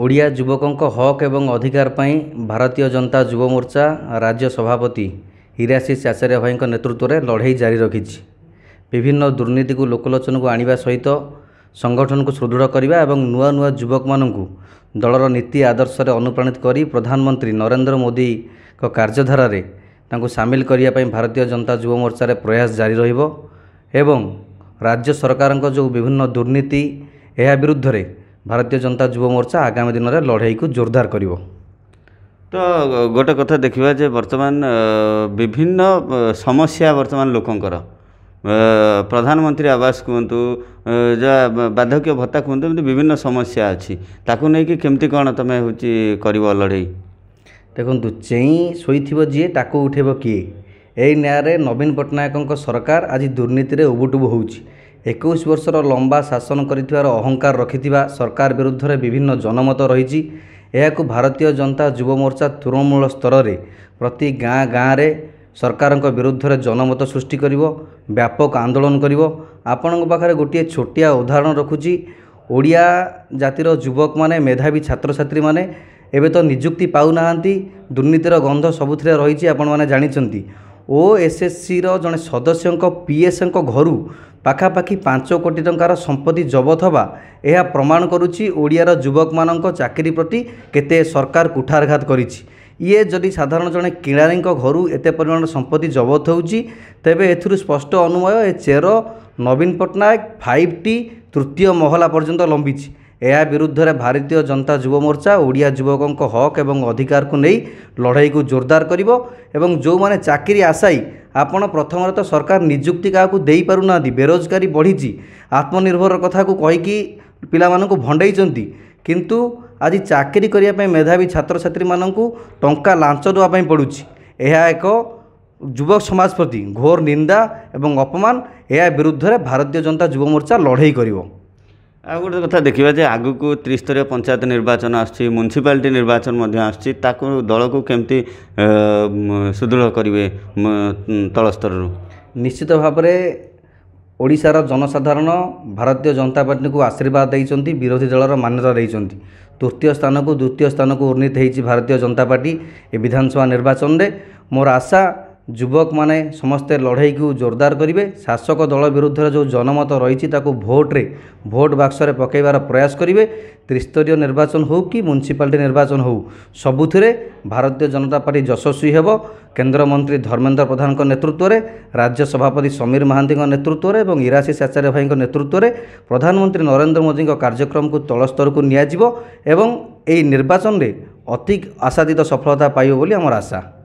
ଓଡ଼ିଆ ଯୁବକଙ୍କ ହକ୍ ଏବଂ ଅଧିକାର ପାଇଁ ଭାରତୀୟ ଜନତା ଯୁବ ମୋର୍ଚ୍ଚା ରାଜ୍ୟ ସଭାପତି ହୀରାଶିଷ ଆଚାର୍ଯ୍ୟ ଭାଇଙ୍କ ନେତୃତ୍ୱରେ ଲଢ଼େଇ ଜାରି ରଖିଛି ବିଭିନ୍ନ ଦୁର୍ନୀତିକୁ ଲୋକଲୋଚନକୁ ଆଣିବା ସହିତ ସଂଗଠନକୁ ସୁଦୃଢ଼ କରିବା ଏବଂ ନୂଆ ନୂଆ ଯୁବକମାନଙ୍କୁ ଦଳର ନୀତି ଆଦର୍ଶରେ ଅନୁପ୍ରାଣିତ କରି ପ୍ରଧାନମନ୍ତ୍ରୀ ନରେନ୍ଦ୍ର ମୋଦିଙ୍କ କାର୍ଯ୍ୟଧାରାରେ ତାଙ୍କୁ ସାମିଲ କରିବା ପାଇଁ ଭାରତୀୟ ଜନତା ଯୁବ ମୋର୍ଚ୍ଚାରେ ପ୍ରୟାସ ଜାରି ରହିବ ଏବଂ ରାଜ୍ୟ ସରକାରଙ୍କ ଯେଉଁ ବିଭିନ୍ନ ଦୁର୍ନୀତି ଏହା ବିରୁଦ୍ଧରେ ଭାରତୀୟ ଜନତା ଯୁବ ମୋର୍ଚ୍ଚା ଆଗାମୀ ଦିନରେ ଲଢ଼େଇକୁ ଜୋରଦାର କରିବ ତ ଗୋଟେ କଥା ଦେଖିବା ଯେ ବର୍ତ୍ତମାନ ବିଭିନ୍ନ ସମସ୍ୟା ବର୍ତ୍ତମାନ ଲୋକଙ୍କର ପ୍ରଧାନମନ୍ତ୍ରୀ ଆବାସ କୁହନ୍ତୁ ଯା ବାର୍ଦ୍ଧକ୍ୟ ଭତ୍ତା କୁହନ୍ତୁ ଏମିତି ବିଭିନ୍ନ ସମସ୍ୟା ଅଛି ତାକୁ ନେଇକି କେମିତି କ'ଣ ତୁମେ ହେଉଛି କରିବ ଲଢ଼େଇ ଦେଖନ୍ତୁ ଚେଇଁ ଶୋଇଥିବ ଯିଏ ତାକୁ ଉଠେଇବ କିଏ ଏଇ ନ୍ୟାୟରେ ନବୀନ ପଟ୍ଟନାୟକଙ୍କ ସରକାର ଆଜି ଦୁର୍ନୀତିରେ ଉବୁଟୁବୁ ହେଉଛି ଏକୋଇଶ ବର୍ଷର ଲମ୍ବା ଶାସନ କରିଥିବାର ଅହଙ୍କାର ରଖିଥିବା ସରକାର ବିରୁଦ୍ଧରେ ବିଭିନ୍ନ ଜନମତ ରହିଛି ଏହାକୁ ଭାରତୀୟ ଜନତା ଯୁବ ମୋର୍ଚ୍ଚା ତୃଣମୂଳ ସ୍ତରରେ ପ୍ରତି ଗାଁ ଗାଁରେ ସରକାରଙ୍କ ବିରୁଦ୍ଧରେ ଜନମତ ସୃଷ୍ଟି କରିବ ବ୍ୟାପକ ଆନ୍ଦୋଳନ କରିବ ଆପଣଙ୍କ ପାଖରେ ଗୋଟିଏ ଛୋଟିଆ ଉଦାହରଣ ରଖୁଛି ଓଡ଼ିଆ ଜାତିର ଯୁବକମାନେ ମେଧାବୀ ଛାତ୍ରଛାତ୍ରୀମାନେ ଏବେ ତ ନିଯୁକ୍ତି ପାଉନାହାନ୍ତି ଦୁର୍ନୀତିର ଗନ୍ଧ ସବୁଥିରେ ରହିଛି ଆପଣମାନେ ଜାଣିଛନ୍ତି ଓ ଏସ୍ଏସ୍ସିର ଜଣେ ସଦସ୍ୟଙ୍କ ପିଏସ୍ଙ୍କ ଘରୁ ପାଖାପାଖି ପାଞ୍ଚ କୋଟି ଟଙ୍କାର ସମ୍ପତ୍ତି ଜବତ ହେବା ଏହା ପ୍ରମାଣ କରୁଛି ଓଡ଼ିଆର ଯୁବକମାନଙ୍କ ଚାକିରି ପ୍ରତି କେତେ ସରକାର କୁଠାରଘାତ କରିଛି ଇଏ ଯଦି ସାଧାରଣ ଜଣେ କିଣାରୀଙ୍କ ଘରୁ ଏତେ ପରିମାଣର ସମ୍ପତ୍ତି ଜବତ ହେଉଛି ତେବେ ଏଥିରୁ ସ୍ପଷ୍ଟ ଅନୁମୟ ଏ ଚେର ନବୀନ ପଟ୍ଟନାୟକ ଫାଇଭ୍ ଟି ତୃତୀୟ ମହଲା ପର୍ଯ୍ୟନ୍ତ ଲମ୍ବିଛି ଏହା ବିରୁଦ୍ଧରେ ଭାରତୀୟ ଜନତା ଯୁବ ମୋର୍ଚ୍ଚା ଓଡ଼ିଆ ଯୁବକଙ୍କ ହକ୍ ଏବଂ ଅଧିକାରକୁ ନେଇ ଲଢ଼େଇକୁ ଜୋରଦାର କରିବ ଏବଂ ଯେଉଁମାନେ ଚାକିରି ଆଶାୟୀ ଆପଣ ପ୍ରଥମରେ ତ ସରକାର ନିଯୁକ୍ତି କାହାକୁ ଦେଇପାରୁନାହାନ୍ତି ବେରୋଜଗାରୀ ବଢ଼ିଛି ଆତ୍ମନିର୍ଭର କଥାକୁ କହିକି ପିଲାମାନଙ୍କୁ ଭଣ୍ଡେଇଛନ୍ତି କିନ୍ତୁ ଆଜି ଚାକିରି କରିବା ପାଇଁ ମେଧାବୀ ଛାତ୍ରଛାତ୍ରୀମାନଙ୍କୁ ଟଙ୍କା ଲାଞ୍ଚ ଦେବା ପାଇଁ ପଡ଼ୁଛି ଏହା ଏକ ଯୁବକ ସମାଜ ପ୍ରତି ଘୋର ନିନ୍ଦା ଏବଂ ଅପମାନ ଏହା ବିରୁଦ୍ଧରେ ଭାରତୀୟ ଜନତା ଯୁବମୋର୍ଚ୍ଚା ଲଢ଼େଇ କରିବ ଆଉ ଗୋଟେ କଥା ଦେଖିବା ଯେ ଆଗକୁ ତ୍ରିସ୍ତରୀୟ ପଞ୍ଚାୟତ ନିର୍ବାଚନ ଆସୁଛି ମ୍ୟୁନିସିପାଲିଟି ନିର୍ବାଚନ ମଧ୍ୟ ଆସୁଛି ତାକୁ ଦଳକୁ କେମିତି ସୁଦୃଢ଼ କରିବେ ତଳ ସ୍ତରରୁ ନିଶ୍ଚିତ ଭାବରେ ଓଡ଼ିଶାର ଜନସାଧାରଣ ଭାରତୀୟ ଜନତା ପାର୍ଟିକୁ ଆଶୀର୍ବାଦ ଦେଇଛନ୍ତି ବିରୋଧୀ ଦଳର ମାନ୍ୟତା ଦେଇଛନ୍ତି ତୃତୀୟ ସ୍ଥାନକୁ ଦ୍ୱିତୀୟ ସ୍ଥାନକୁ ଉନ୍ନୀତ ହୋଇଛି ଭାରତୀୟ ଜନତା ପାର୍ଟି ଏ ବିଧାନସଭା ନିର୍ବାଚନରେ ମୋର ଆଶା ଯୁବକମାନେ ସମସ୍ତେ ଲଢ଼େଇକୁ ଜୋରଦାର କରିବେ ଶାସକ ଦଳ ବିରୁଦ୍ଧରେ ଯେଉଁ ଜନମତ ରହିଛି ତାକୁ ଭୋଟରେ ଭୋଟ ବାକ୍ସରେ ପକାଇବାର ପ୍ରୟାସ କରିବେ ତ୍ରିସ୍ତରୀୟ ନିର୍ବାଚନ ହେଉ କି ମ୍ୟୁନିସିପାଲିଟି ନିର୍ବାଚନ ହେଉ ସବୁଥିରେ ଭାରତୀୟ ଜନତା ପାର୍ଟି ଯଶସ୍ୱୀ ହେବ କେନ୍ଦ୍ରମନ୍ତ୍ରୀ ଧର୍ମେନ୍ଦ୍ର ପ୍ରଧାନଙ୍କ ନେତୃତ୍ୱରେ ରାଜ୍ୟ ସଭାପତି ସମୀର ମହାନ୍ତିଙ୍କ ନେତୃତ୍ୱରେ ଏବଂ ଇରାସିସ୍ ଆଚାର୍ଯ୍ୟ ଭାଇଙ୍କ ନେତୃତ୍ୱରେ ପ୍ରଧାନମନ୍ତ୍ରୀ ନରେନ୍ଦ୍ର ମୋଦିଙ୍କ କାର୍ଯ୍ୟକ୍ରମକୁ ତଳ ସ୍ତରକୁ ନିଆଯିବ ଏବଂ ଏହି ନିର୍ବାଚନରେ ଅତି ଆଶାଦିତ ସଫଳତା ପାଇବ ବୋଲି ଆମର ଆଶା